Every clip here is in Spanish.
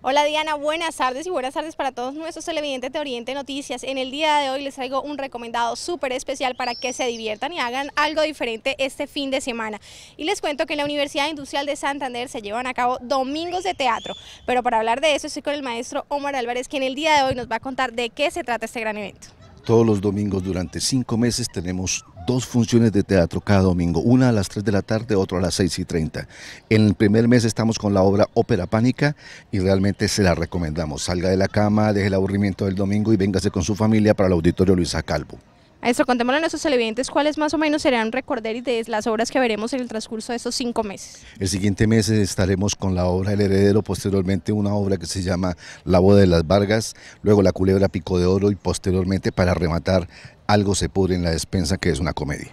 Hola Diana, buenas tardes y buenas tardes para todos nuestros televidentes de Oriente Noticias. En el día de hoy les traigo un recomendado súper especial para que se diviertan y hagan algo diferente este fin de semana. Y les cuento que en la Universidad Industrial de Santander se llevan a cabo domingos de teatro. Pero para hablar de eso estoy con el maestro Omar Álvarez, quien el día de hoy nos va a contar de qué se trata este gran evento. Todos los domingos durante cinco meses tenemos dos funciones de teatro cada domingo, una a las 3 de la tarde, otra a las 6 y 30. En el primer mes estamos con la obra Ópera Pánica y realmente se la recomendamos. Salga de la cama, deje el aburrimiento del domingo y véngase con su familia para el auditorio Luisa Calvo. Maestro, contémosle a nuestros televidentes cuáles más o menos serán y de las obras que veremos en el transcurso de esos cinco meses. El siguiente mes estaremos con la obra El Heredero, posteriormente una obra que se llama La Boda de las Vargas, luego La Culebra Pico de Oro y posteriormente para rematar Algo se pudre en la despensa, que es una comedia.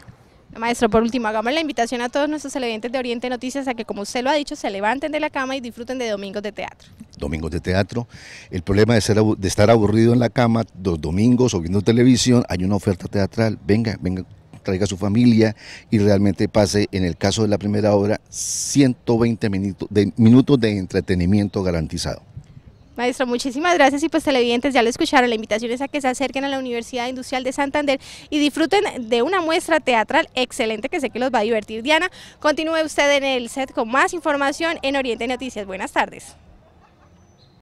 Maestro, por último, hagamos la invitación a todos nuestros televidentes de Oriente Noticias a que, como usted lo ha dicho, se levanten de la cama y disfruten de domingos de teatro domingos de teatro, el problema de, estar aburrido en la cama los domingos o viendo televisión, hay una oferta teatral, venga, venga, traiga a su familia y realmente pase, en el caso de la primera obra, 120 minutos de, minutos de entretenimiento garantizado. Maestro, muchísimas gracias y pues televidentes ya lo escucharon, la invitación es a que se acerquen a la Universidad Industrial de Santander y disfruten de una muestra teatral excelente que sé que los va a divertir. Diana, continúe usted en el set con más información en Oriente Noticias. Buenas tardes.